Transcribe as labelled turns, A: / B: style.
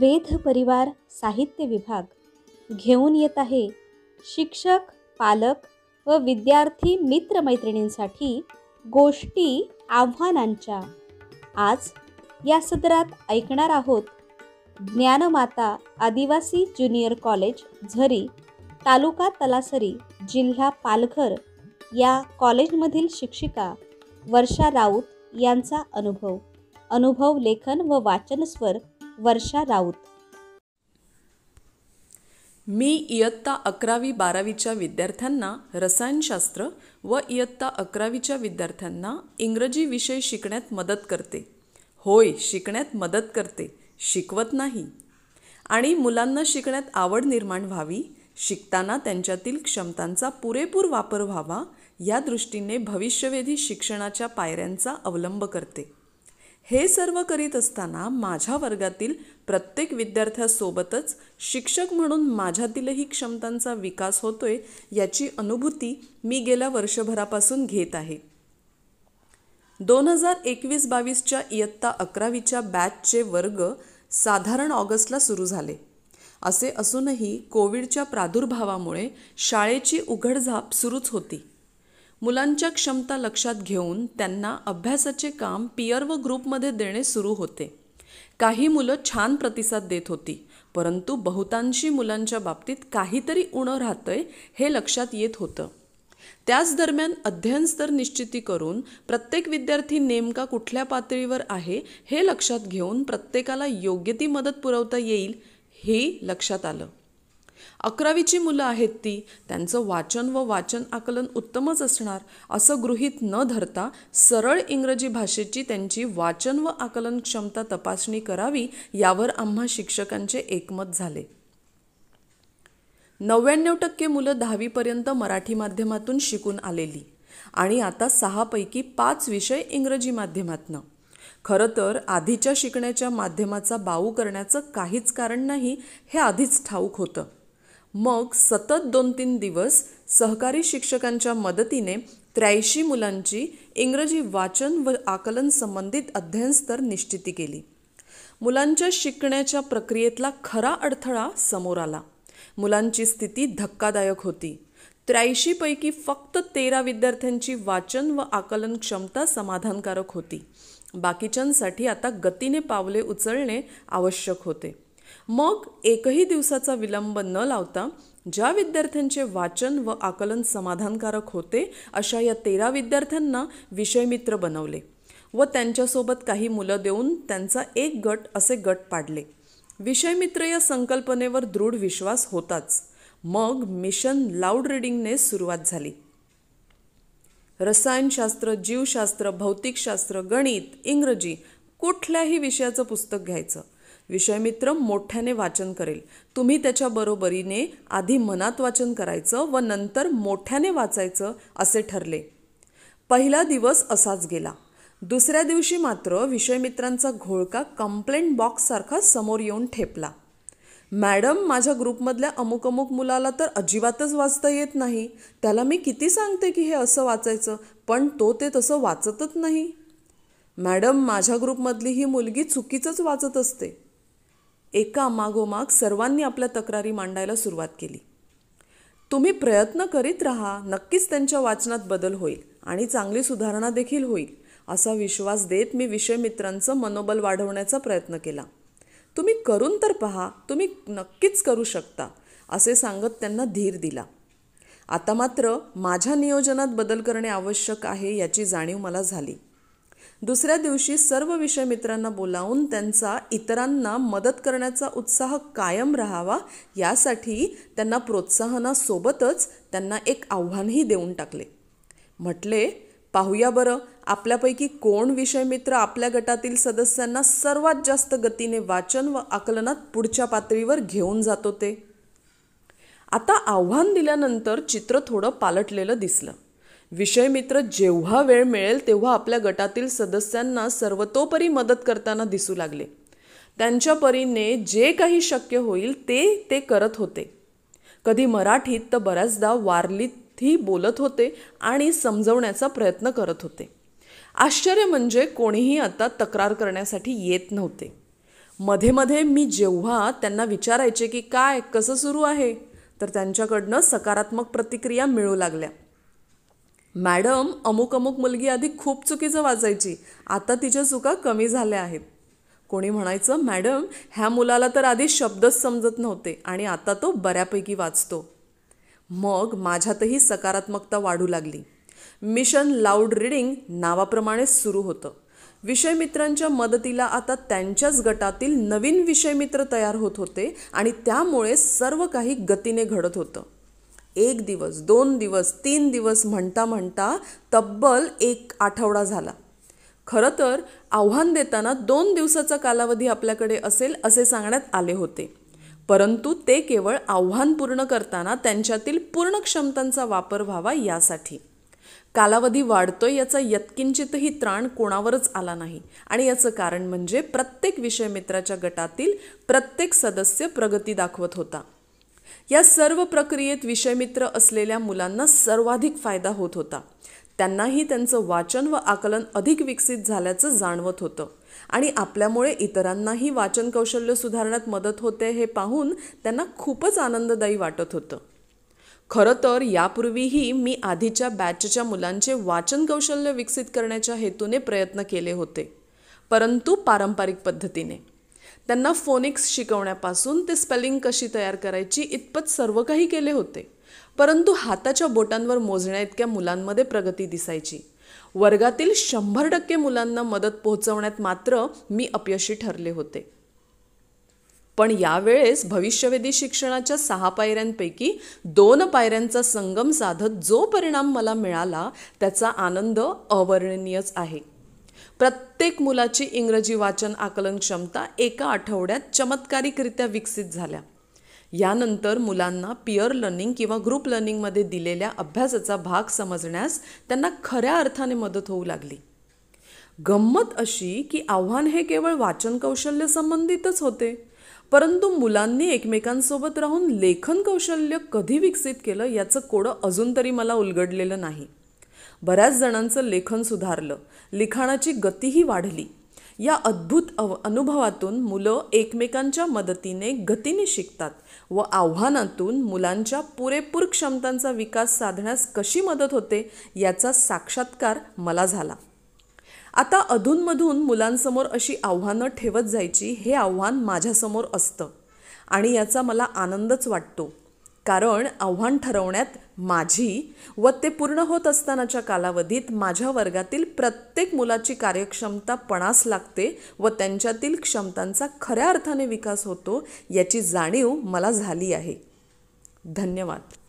A: वेध परिवार साहित्य विभाग घेऊन येत आहे शिक्षक पालक व विद्यार्थी मित्रमैत्रिणींसाठी गोष्टी आव्हानांच्या आज या सदरात ऐकणार आहोत ज्ञानमाता आदिवासी ज्युनियर कॉलेज झरी तालुका तलासरी जिल्हा पालघर या कॉलेजमधील शिक्षिका वर्षा राऊत यांचा अनुभव अनुभव लेखन व वाचनस्वर वर्षा राऊत मी इयत्ता अकरावी बारावीच्या विद्यार्थ्यांना रसायनशास्त्र व इयत्ता अकरावीच्या विद्यार्थ्यांना इंग्रजी विषय शिकण्यात मदत करते होय शिकण्यात मदत करते शिकवत नाही आणि मुलांना शिकण्यात आवड निर्माण व्हावी शिकताना त्यांच्यातील क्षमतांचा पुरेपूर वापर व्हावा या दृष्टीने भविष्यवेधी शिक्षणाच्या पायऱ्यांचा अवलंब करते हे सर्व करीत असताना माझ्या वर्गातील प्रत्येक विद्यार्थ्यासोबतच शिक्षक म्हणून माझ्यातीलही क्षमतांचा विकास होतोय याची अनुभूती मी गेल्या वर्षभरापासून घेत आहे दोन हजार एकवीस बावीसच्या इयत्ता अकरावीच्या बॅचचे वर्ग साधारण ऑगस्टला सुरू झाले असे असूनही कोविडच्या प्रादुर्भावामुळे शाळेची उघडझाप सुरूच होती मुलांच्या क्षमता लक्षात घेऊन त्यांना अभ्यासाचे काम पियर व ग्रुपमध्ये देणे सुरू होते काही मुलं छान प्रतिसाद देत होती परंतु बहुतांशी मुलांच्या बाबतीत काहीतरी उणं राहतंय हे लक्षात येत होतं त्याच दरम्यान स्तर निश्चिती करून प्रत्येक विद्यार्थी नेमका कुठल्या पातळीवर आहे हे लक्षात घेऊन प्रत्येकाला योग्य ती मदत पुरवता येईल हे लक्षात आलं अकरावीची मुलं आहेत ती त्यांचं वाचन व वाचन आकलन उत्तमच असणार असं गृहीत न धरता सरळ इंग्रजी भाषेची त्यांची वाचन व आकलन क्षमता तपासणी करावी यावर आम्हा शिक्षकांचे एकमत झाले नव्याण्णव टक्के मुलं दहावीपर्यंत मराठी माध्यमातून शिकून आलेली आणि आता सहापैकी पाच विषय इंग्रजी माध्यमातनं खरं तर आधीच्या शिकण्याच्या माध्यमाचा बाऊ करण्याचं काहीच कारण नाही हे आधीच ठाऊक होतं मग सतत दोन तीन दिवस सहकारी शिक्षकांच्या मदतीने त्र्याऐंशी मुलांची इंग्रजी वाचन व आकलन संबंधित अध्ययनस्तर निश्चिती केली मुलांच्या शिकण्याच्या प्रक्रियेतला खरा अडथळा समोर आला मुलांची स्थिती धक्कादायक होती त्र्याऐंशीपैकी फक्त तेरा विद्यार्थ्यांची वाचन व आकलन क्षमता समाधानकारक होती बाकीच्यांसाठी आता गतीने पावले उचलणे आवश्यक होते मग एकही दिवसाचा विलंब न लावता ज्या विद्यार्थ्यांचे वाचन व आकलन समाधानकारक होते अशा या तेरा विद्यार्थ्यांना विषयमित्र बनवले व त्यांच्यासोबत काही मुलं देऊन त्यांचा एक गट असे गट पाडले विषयमित्र या संकल्पनेवर दृढ विश्वास होताच मग मिशन लाऊड रिडिंगने सुरुवात झाली रसायनशास्त्र जीवशास्त्र भौतिकशास्त्र गणित इंग्रजी कुठल्याही विषयाचं पुस्तक घ्यायचं विषयमित्र मोठ्याने वाचन करेल तुम्ही त्याच्या बरोबरीने आधी मनात वाचन करायचं व नंतर मोठ्याने वाचायचं असे ठरले पहिला दिवस असाच गेला दुसऱ्या दिवशी मात्र विषयमित्रांचा घोळका कंप्लेंट बॉक्ससारखा समोर येऊन ठेपला मॅडम माझ्या ग्रुपमधल्या अमुक अमुक मुलाला तर अजिबातच वाचता येत नाही त्याला मी किती सांगते की हे असं वाचायचं पण तो ते तसं वाचतच नाही मॅडम माझ्या ग्रुपमधली ही मुलगी चुकीचंच वाचत असते एका मागोमाग सर्वांनी आपल्या तक्रारी मांडायला सुरुवात केली तुम्ही प्रयत्न करीत राहा नक्कीच त्यांच्या वाचनात बदल होईल आणि चांगली सुधारणा देखील होईल असा विश्वास देत मी विषय मित्रांचं मनोबल वाढवण्याचा प्रयत्न केला तुम्ही करून तर पहा तुम्ही नक्कीच करू शकता असे सांगत त्यांना धीर दिला आता मात्र माझ्या नियोजनात बदल करणे आवश्यक आहे याची जाणीव मला झाली दुसऱ्या दिवशी सर्व विषय मित्रांना बोलावून त्यांचा इतरांना मदत करण्याचा उत्साह कायम राहावा यासाठी त्यांना प्रोत्साहनासोबतच त्यांना एक आव्हानही देऊन टाकले म्हटले पाहूया बरं आपल्यापैकी कोण विषय मित्र आपल्या गटातील सदस्यांना सर्वात जास्त गतीने वाचन व आकलनात पुढच्या पातळीवर घेऊन जातो ते आता आव्हान दिल्यानंतर चित्र थोडं पालटलेलं दिसलं विषय मित्र जेव्हा वेळ मिळेल तेव्हा आपल्या गटातील सदस्यांना सर्वतोपरी मदत करताना दिसू लागले त्यांच्या परीने जे काही शक्य होईल ते ते करत होते कधी मराठीत तर बऱ्याचदा वारलीतही बोलत होते आणि समजवण्याचा प्रयत्न करत होते आश्चर्य म्हणजे कोणीही आता तक्रार करण्यासाठी येत नव्हते मध्ये मध्ये मी जेव्हा त्यांना विचारायचे की काय कसं सुरू आहे तर त्यांच्याकडनं सकारात्मक प्रतिक्रिया मिळू लागल्या मॅडम अमुक अमुक मुलगी आधी खूप चुकीचं वाजायची आता तिच्या चुका कमी झाल्या आहेत कोणी म्हणायचं मॅडम ह्या मुलाला तर आधी शब्दच समजत नव्हते आणि आता तो बऱ्यापैकी वाचतो मग माझ्यातही सकारात्मकता वाढू लागली मिशन लाऊड रिडिंग नावाप्रमाणे सुरू होतं विषयमित्रांच्या मदतीला आता त्यांच्याच गटातील नवीन विषयमित्र तयार होत होते आणि त्यामुळे सर्व काही गतीने घडत होतं एक दिवस दोन दिवस तीन दिवस म्हणता म्हणता तब्बल एक आठवडा झाला खरं तर आव्हान देताना दोन दिवसाचा कालावधी आपल्याकडे असेल असे सांगण्यात आले होते परंतु ते केवळ आव्हान पूर्ण करताना त्यांच्यातील पूर्ण क्षमतांचा वापर व्हावा यासाठी कालावधी वाढतोय याचा यत्किंचितही त्राण कोणावरच आला नाही आणि याचं कारण म्हणजे प्रत्येक विषय मित्राच्या गटातील प्रत्येक सदस्य प्रगती दाखवत होता या सर्व प्रक्रियेत विषयमित्र असलेल्या मुलांना सर्वाधिक फायदा होत होता त्यांनाही त्यांचं वाचन व आकलन अधिक विकसित झाल्याचं जाणवत होतं आणि आपल्यामुळे इतरांनाही वाचन कौशल्य सुधारण्यात मदत होते हे पाहून त्यांना खूपच आनंददायी वाटत होतं खरं तर यापूर्वीही मी आधीच्या बॅचच्या मुलांचे वाचन कौशल्य विकसित करण्याच्या हेतूने प्रयत्न केले होते परंतु पारंपरिक पद्धतीने त्यांना फोनिक्स शिकवण्यापासून ते स्पेलिंग कशी तयार करायची इतपत सर्व काही केले होते परंतु हाताच्या बोटांवर मोजण्या इतक्या मुलांमध्ये प्रगती दिसायची वर्गातील शंभर टक्के मुलांना मदत पोहोचवण्यात मात्र मी अपयशी ठरले होते पण यावेळेस भविष्यवेधी शिक्षणाच्या सहा पायऱ्यांपैकी दोन पायऱ्यांचा संगम साधत जो परिणाम मला मिळाला त्याचा आनंद अवर्णनीयच आहे प्रत्येक मुलाची इंग्रजी वाचन आकलन क्षमता एका आठवड्यात चमत्कारिकरित्या विकसित झाल्या यानंतर मुलांना पियर लर्निंग किंवा ग्रुप लर्निंगमध्ये दिलेल्या अभ्यासाचा भाग समजण्यास त्यांना खऱ्या अर्थाने मदत होऊ लागली गंमत अशी की आव्हान हे केवळ वाचन कौशल्य संबंधितच होते परंतु मुलांनी एकमेकांसोबत राहून लेखन कौशल्य कधी विकसित केलं याचं कोडं अजून तरी मला उलगडलेलं नाही बऱ्याच जणांचं लेखन सुधारलं लिखाणाची गतीही वाढली या अद्भुत अव अनुभवातून मुलं एकमेकांच्या मदतीने गतीने शिकतात व आव्हानातून मुलांच्या पुरेपूर क्षमतांचा विकास साधण्यास कशी मदत होते याचा साक्षात्कार मला झाला आता अधूनमधून मुलांसमोर अशी आव्हानं ठेवत जायची हे आव्हान माझ्यासमोर असतं आणि याचा मला आनंदच वाटतो कारण आव्हान ठरवण्यात माझी व ते पूर्ण होत असतानाच्या कालावधीत माझ्या वर्गातील प्रत्येक मुलाची कार्यक्षमता पणास लागते व त्यांच्यातील क्षमतांचा खऱ्या अर्थाने विकास होतो याची जाणीव मला झाली आहे धन्यवाद